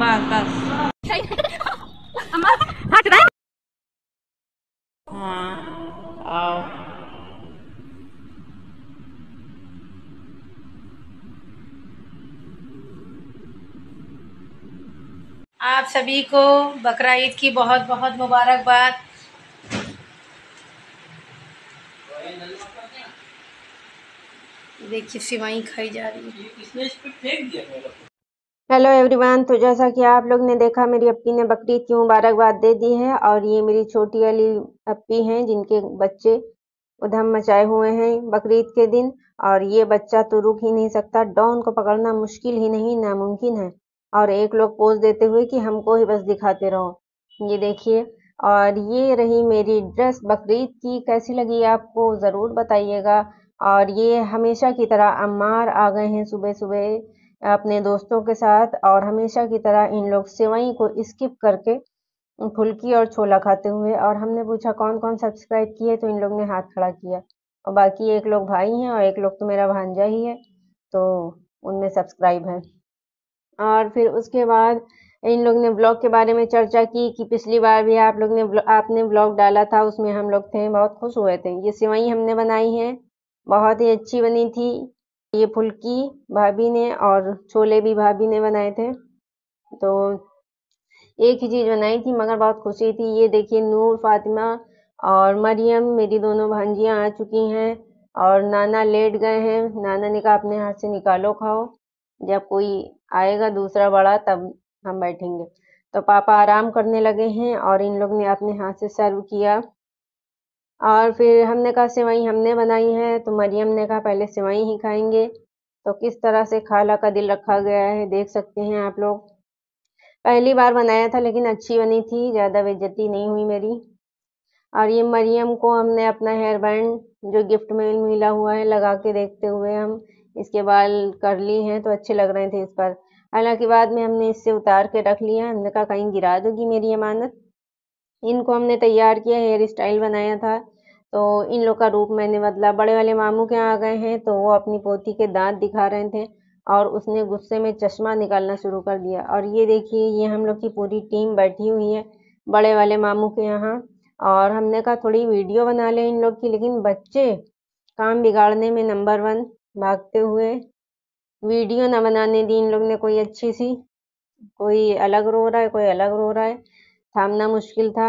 आप सभी को बकरा ईद की बहुत बहुत मुबारकबाद देखिए सिवाई खाई जा रही है हेलो एवरीवन तो जैसा कि आप लोग ने देखा मेरी अपी ने बकरीद की मुबारकबाद दे दी है और ये मेरी छोटी वाली अप्पी हैं जिनके बच्चे उधम मचाए हुए हैं बकरीद के दिन और ये बच्चा तो रुक ही नहीं सकता डॉन को पकड़ना मुश्किल ही नहीं नामुमकिन है और एक लोग पोज देते हुए कि हमको ही बस दिखाते रहो ये देखिए और ये रही मेरी ड्रेस बकरीद की कैसी लगी आपको ज़रूर बताइएगा और ये हमेशा की तरह अम्मार आ गए हैं सुबह सुबह अपने दोस्तों के साथ और हमेशा की तरह इन लोग सेवई को स्किप करके फुल्की और छोला खाते हुए और हमने पूछा कौन कौन सब्सक्राइब किए तो इन लोग ने हाथ खड़ा किया और बाकी एक लोग भाई हैं और एक लोग तो मेरा भांजा ही है तो उनमें सब्सक्राइब है और फिर उसके बाद इन लोग ने ब्लॉग के बारे में चर्चा की कि पिछली बार भी आप लोग ने आपने ब्लॉग डाला था उसमें हम लोग थे बहुत खुश हुए थे ये सिवाई हमने बनाई है बहुत ही अच्छी बनी थी ये फुल्की भाभी ने और छोले भी भाभी ने बनाए थे तो एक ही चीज़ बनाई थी मगर बहुत खुशी थी ये देखिए नूर फातिमा और मरियम मेरी दोनों भांजियाँ आ चुकी हैं और नाना लेट गए हैं नाना ने कहा अपने हाथ से निकालो खाओ जब कोई आएगा दूसरा बड़ा तब हम बैठेंगे तो पापा आराम करने लगे हैं और इन लोग ने अपने हाथ से सर्व किया और फिर हमने कहा सेवई हमने बनाई है तो मरियम ने कहा पहले सेवई ही खाएंगे तो किस तरह से खाला का दिल रखा गया है देख सकते हैं आप लोग पहली बार बनाया था लेकिन अच्छी बनी थी ज़्यादा बेज्जती नहीं हुई मेरी और ये मरियम को हमने अपना हेयर बैंड जो गिफ्ट में मिला हुआ है लगा के देखते हुए हम इसके बाल कर ली हैं तो अच्छे लग रहे थे इस पर हालांकि बाद में हमने इससे उतार के रख लिया हमने कहा कहीं गिरा दोगी मेरी अमानत इनको हमने तैयार किया हेयर स्टाइल बनाया था तो इन लोग का रूप मैंने बदला बड़े वाले मामू के यहाँ आ गए हैं तो वो अपनी पोती के दांत दिखा रहे थे और उसने गुस्से में चश्मा निकालना शुरू कर दिया और ये देखिए ये हम लोग की पूरी टीम बैठी हुई है बड़े वाले मामू के यहाँ और हमने कहा थोड़ी वीडियो बना लें इन लोग की लेकिन बच्चे काम बिगाड़ने में नंबर वन भागते हुए वीडियो ना बनाने दी इन लोग ने कोई अच्छी सी कोई अलग रो रहा है कोई अलग रो रहा है थामना मुश्किल था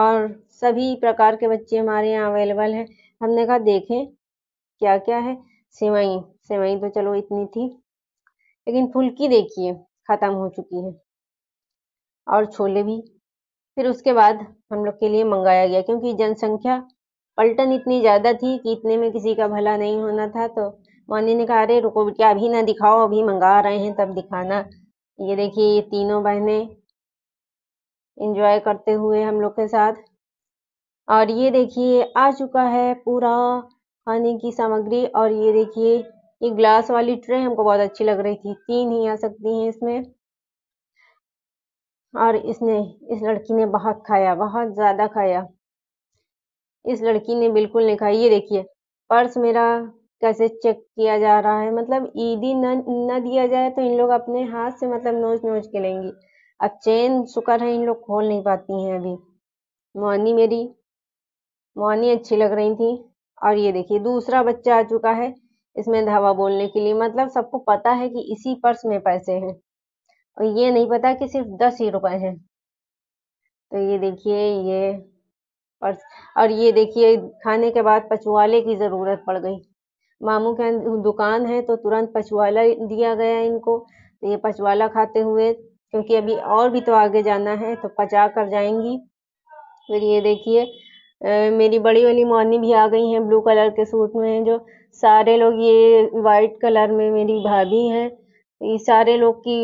और सभी प्रकार के बच्चे हमारे यहाँ अवेलेबल हैं हमने कहा देखें क्या क्या है सेवई सेवई तो चलो इतनी थी लेकिन फुल्की देखिए ख़त्म हो चुकी है और छोले भी फिर उसके बाद हम लोग के लिए मंगाया गया क्योंकि जनसंख्या पलटन इतनी ज़्यादा थी कि इतने में किसी का भला नहीं होना था तो मौनी ने कहा अरे रुको क्या अभी ना दिखाओ अभी मंगा रहे हैं तब दिखाना ये देखिए ये तीनों बहनें इंजॉय करते हुए हम लोग के साथ और ये देखिए आ चुका है पूरा खाने की सामग्री और ये देखिए ये ग्लास वाली ट्रे हमको बहुत अच्छी लग रही थी तीन ही आ सकती हैं इसमें और इसने इस लड़की ने बहुत खाया बहुत ज़्यादा खाया इस लड़की ने बिल्कुल नहीं खाया ये देखिए पर्स मेरा कैसे चेक किया जा रहा है मतलब ईदी न न दिया जाए तो इन लोग अपने हाथ से मतलब नोच नोच के लेंगी अब चैन शुक्र है इन लोग खोल नहीं पाती हैं अभी मोहनी मेरी मोहनी अच्छी लग रही थी और ये देखिए दूसरा बच्चा आ चुका है इसमें धावा बोलने के लिए मतलब सबको पता है कि इसी पर्स में पैसे हैं और ये नहीं पता कि सिर्फ दस ही रुपए हैं तो ये देखिए ये पर्स और ये देखिए खाने के बाद पचवाले की ज़रूरत पड़ गई मामू के दुकान है तो तुरंत पचवाला दिया गया इनको तो ये पचवाला खाते हुए क्योंकि अभी और भी तो आगे जाना है तो पचा कर जाएंगी फिर ये देखिए मेरी बड़ी वाली मोनी भी आ गई हैं ब्लू कलर के सूट में हैं जो सारे लोग ये वाइट कलर में मेरी भाभी हैं ये सारे लोग की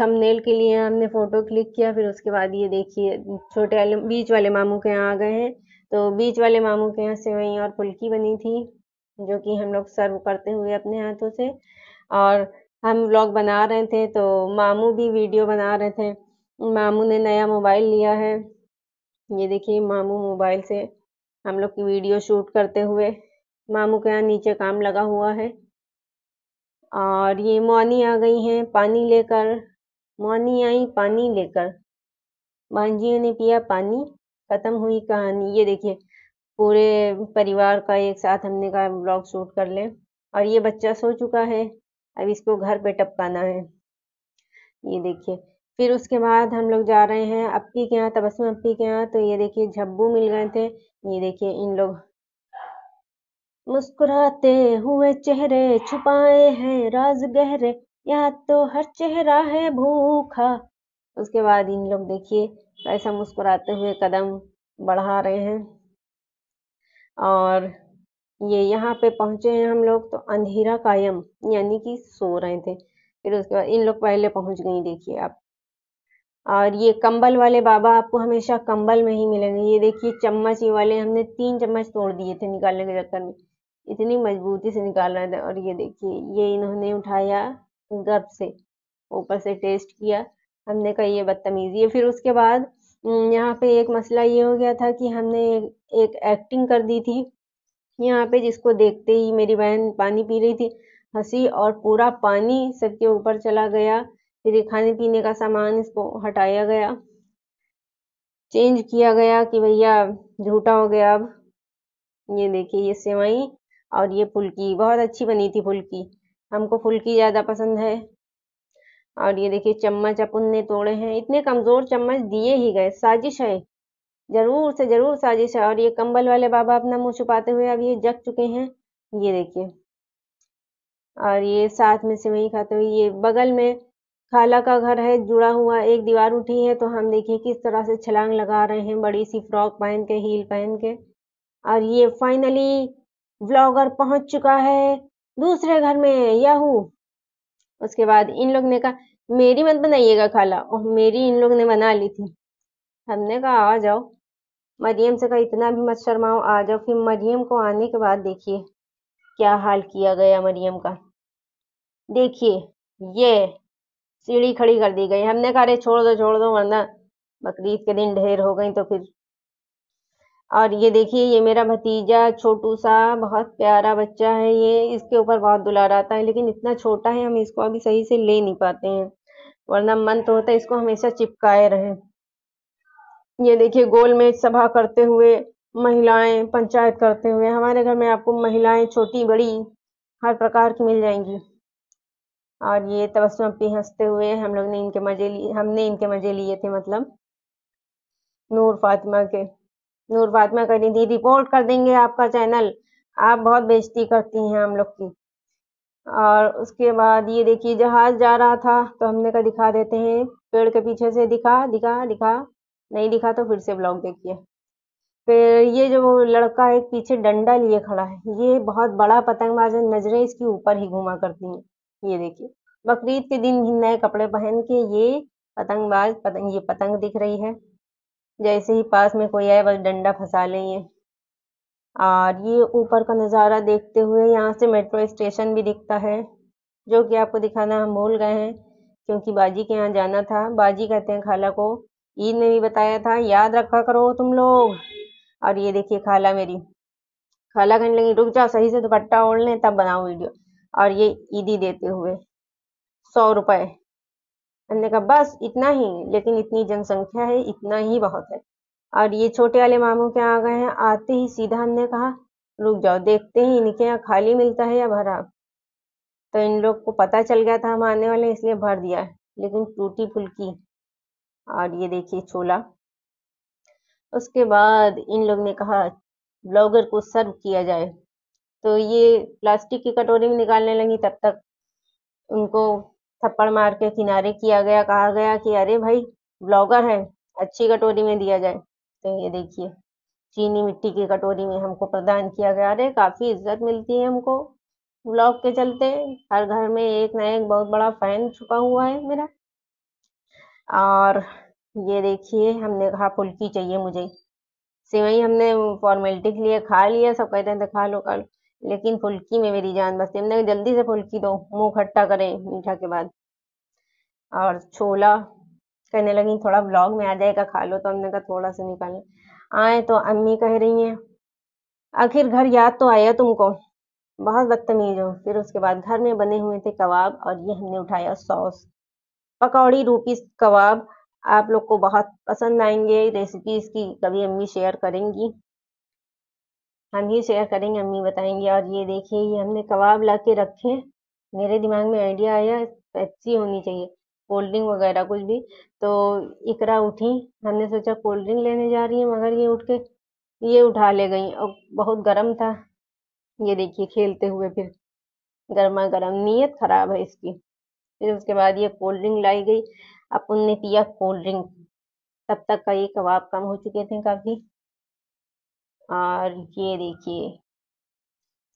थंबनेल के लिए हमने फ़ोटो क्लिक किया फिर उसके बाद ये देखिए छोटे वाले बीच वाले मामू के यहाँ आ गए हैं तो बीच वाले मामू के यहाँ सेवई और फुल्की बनी थी जो कि हम लोग सर्व करते हुए अपने हाथों से और हम व्लॉग बना रहे थे तो मामू भी वीडियो बना रहे थे मामू ने नया मोबाइल लिया है ये देखिए मामू मोबाइल से हम लोग की वीडियो शूट करते हुए मामू के यहाँ नीचे काम लगा हुआ है और ये मोनी आ गई हैं पानी लेकर मोनी आई पानी लेकर भांजियों ने पिया पानी ख़त्म हुई कहानी ये देखिए पूरे परिवार का एक साथ हमने कहा ब्लॉग शूट कर लें और ये बच्चा सो चुका है अब इसको घर पे टपकाना है ये देखिए फिर उसके बाद हम लोग जा रहे हैं अपी के यहाँ तबसम अपी के यहाँ तो ये देखिए झब्बू मिल गए थे ये देखिए इन लोग मुस्कुराते हुए चेहरे छुपाए हैं राज गहरे यहाँ तो हर चेहरा है भूखा उसके बाद इन लोग देखिए ऐसा मुस्कुराते हुए कदम बढ़ा रहे हैं और ये यहाँ पे पहुँचे हैं हम लोग तो अंधेरा कायम यानी कि सो रहे थे फिर उसके बाद इन लोग पहले पहुँच गई देखिए आप और ये कंबल वाले बाबा आपको हमेशा कंबल में ही मिलेंगे ये देखिए चम्मच ये वाले हमने तीन चम्मच तोड़ दिए थे निकालने के चक्कर में इतनी मजबूती से निकाल रहे थे और ये देखिए ये इन्होंने उठाया गप से ऊपर से टेस्ट किया हमने कहा ये बदतमीजी है फिर उसके बाद यहाँ पे एक मसला ये हो गया था कि हमने एक, एक एक्टिंग कर दी थी यहाँ पे जिसको देखते ही मेरी बहन पानी पी रही थी हंसी और पूरा पानी सबके ऊपर चला गया फिर खाने पीने का सामान इसको हटाया गया चेंज किया गया कि भैया झूठा हो गया अब ये देखिए ये सेवाई और ये फुल्की बहुत अच्छी बनी थी फुल्की हमको फुल्की ज़्यादा पसंद है और ये देखिए चम्मच अपन ने तोड़े हैं इतने कमज़ोर चम्मच दिए ही गए साजिश है जरूर से जरूर साजिश है और ये कंबल वाले बाबा अपना मुंह छुपाते हुए अब ये जग चुके हैं ये देखिए और ये साथ में सिवई खाते हुए ये बगल में खाला का घर है जुड़ा हुआ एक दीवार उठी है तो हम देखिए किस तरह से छलांग लगा रहे हैं बड़ी सी फ्रॉक पहन के हील पहन के और ये फाइनली व्लॉगर पहुंच चुका है दूसरे घर में याहू उसके बाद इन लोग ने कहा मेरी मत बनाइएगा खाला और मेरी इन लोग ने बना ली थी हमने कहा आ जाओ मरियम से कहा इतना भी मत शर्माओ आ जाओ फिर मरियम को आने के बाद देखिए क्या हाल किया गया मरियम का देखिए ये सीढ़ी खड़ी कर दी गई हमने कहा छोड़ दो छोड़ दो वरना बकरीद के दिन ढेर हो गई तो फिर और ये देखिए ये मेरा भतीजा छोटू सा बहुत प्यारा बच्चा है ये इसके ऊपर बहुत दुलार आता है लेकिन इतना छोटा है हम इसको अभी सही से ले नहीं पाते हैं वरना मन तो होता है इसको हमेशा चिपकाए रहें ये देखिए गोल में सभा करते हुए महिलाएं पंचायत करते हुए हमारे घर में आपको महिलाएं छोटी बड़ी हर प्रकार की मिल जाएंगी और ये तबस्म पे हंसते हुए हम लोग ने इनके मजे लिए हमने इनके मजे लिए थे मतलब नूर फातिमा के नूर फातिमा कह रही थी रिपोर्ट कर देंगे आपका चैनल आप बहुत बेजती करती हैं हम लोग की और उसके बाद ये देखिए जहाज जा रहा था तो हमने कहा दिखा देते हैं पेड़ के पीछे से दिखा दिखा दिखा नहीं दिखा तो फिर से ब्लॉग देखिए फिर ये जो लड़का है पीछे डंडा लिए खड़ा है ये बहुत बड़ा पतंगबाज है नजरें इसके ऊपर ही घुमा करती हैं ये देखिए बकरीद के दिन नए कपड़े पहन के ये पतंगबाज पतंग ये पतंग दिख रही है जैसे ही पास में कोई आए बस डंडा फंसा ये और ये ऊपर का नज़ारा देखते हुए यहाँ से मेट्रो स्टेशन भी दिखता है जो कि आपको दिखाना हम भूल गए हैं क्योंकि बाजी के यहाँ जाना था बाजी कहते हैं खाला को ईद में भी बताया था याद रखा करो तुम लोग और ये देखिए खाला मेरी खाला कहने लगी रुक जाओ सही से दुपट्टा तो ओढ़ लें तब बनाओ वीडियो और ये ईदी देते हुए सौ रुपये हमने कहा बस इतना ही लेकिन इतनी जनसंख्या है इतना ही बहुत है और ये छोटे वाले मामू के यहाँ आ गए हैं आते ही सीधा हमने कहा रुक जाओ देखते ही इनके यहाँ खाली मिलता है या भरा तो इन लोग को पता चल गया था हम आने वाले इसलिए भर दिया लेकिन टूटी फुलकी और ये देखिए चोला उसके बाद इन लोग ने कहा ब्लॉगर को सर्व किया जाए तो ये प्लास्टिक की कटोरी में निकालने लगी तब तक उनको थप्पड़ मार के किनारे किया गया कहा गया कि अरे भाई ब्लॉगर है अच्छी कटोरी में दिया जाए तो ये देखिए चीनी मिट्टी की कटोरी में हमको प्रदान किया गया अरे काफ़ी इज्जत मिलती है हमको ब्लॉग के चलते हर घर में एक ना एक बहुत बड़ा फ़ैन छुपा हुआ है मेरा और ये देखिए हमने कहा फुल्की चाहिए मुझे सिवई हमने फॉर्मेलिटी के लिए खा लिया सब कहते हैं तो खा लो खा लो लेकिन फुल्की में मेरी जान बसती हमने जल्दी से फुल्की दो मुंह खट्टा करें मीठा के बाद और छोला कहने लगी थोड़ा ब्लॉग में आ जाएगा खा लो तो हमने कहा थोड़ा सा निकालें आए तो अम्मी कह रही हैं आखिर घर याद तो आया तुमको बहुत बदतमीज हो फिर उसके बाद घर में बने हुए थे कबाब और ये हमने उठाया सॉस पकौड़ी रूपी कबाब आप लोग को बहुत पसंद आएंगे रेसिपी इसकी कभी अम्मी शेयर करेंगी हम ही शेयर करेंगे अम्मी बताएंगे और ये देखिए ये हमने कबाब ला के रखे मेरे दिमाग में आइडिया आया पेप्सी होनी चाहिए कोल्ड ड्रिंक वगैरह कुछ भी तो इकरा उठी हमने सोचा कोल्ड ड्रिंक लेने जा रही है मगर ये उठ के ये उठा ले गई और बहुत गर्म था ये देखिए खेलते हुए फिर गर्मा गर्म नीयत ख़राब है इसकी फिर उसके बाद ये कोल्ड ड्रिंक लाई गई अपन ने पिया कोल्ड ड्रिंक तब तक का ये कबाब कम हो चुके थे काफ़ी और ये देखिए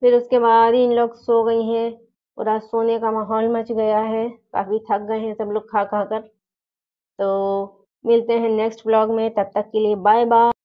फिर उसके बाद इन लोग सो गई हैं पूरा सोने का माहौल मच गया है काफ़ी थक गए हैं सब लोग खा खा कर तो मिलते हैं नेक्स्ट ब्लॉग में तब तक के लिए बाय बाय